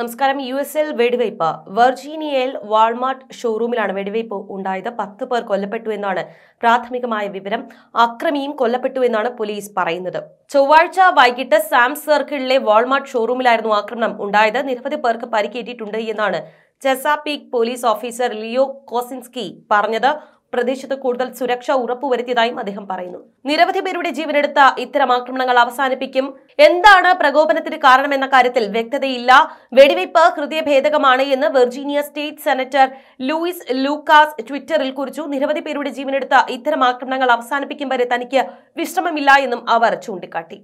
നമസ്കാരം U S L വെടിവയ്പ് വെർജീനിയയിൽ Walmart ഷോറൂമിലാണ് വെടിവയ്പ് ഉണ്ടായത് പത്ത് പേർ കൊല്ലപ്പെട്ടു എന്നാണ് പ്രാഥമികമായ വിവരം അക്രമിയും കൊല്ലപ്പെട്ടു എന്നാണ് പോലീസ് പറയുന്നത് ചൊവ്വാഴ്ച വൈകിട്ട് സാം സർക്കിളിലെ വാൾമാർട്ട് ഷോറൂമിലായിരുന്നു ആക്രമണം ഉണ്ടായത് നിരവധി പേർക്ക് പരിക്കേറ്റിട്ടുണ്ട് എന്നാണ് Chesapeake police officer Leo Kosinski പറഞ്ഞത് പ്രദേശത്ത് കൂടുതൽ സുരക്ഷ ഉറപ്പുവരുത്തിയതായും അദ്ദേഹം പറയുന്നു നിരവധി പേരുടെ ജീവനെടുത്ത ഇത്തരം ആക്രമണങ്ങൾ അവസാനിപ്പിക്കും എന്താണ് പ്രകോപനത്തിന് കാരണമെന്ന കാര്യത്തിൽ വ്യക്തതയില്ല വെടിവയ്പ് ഹൃദയഭേദകമാണ് എന്ന് Virginia state senator Louise Lucas ട്വിറ്ററിൽ കുറിച്ചു നിരവധി പേരുടെ ജീവനെടുത്ത ഇത്തരം ആക്രമണങ്ങൾ അവസാനിപ്പിക്കും വരെ തനിക്ക് വിശ്രമമില്ല എന്നും അവർ ചൂണ്ടിക്കാട്ടി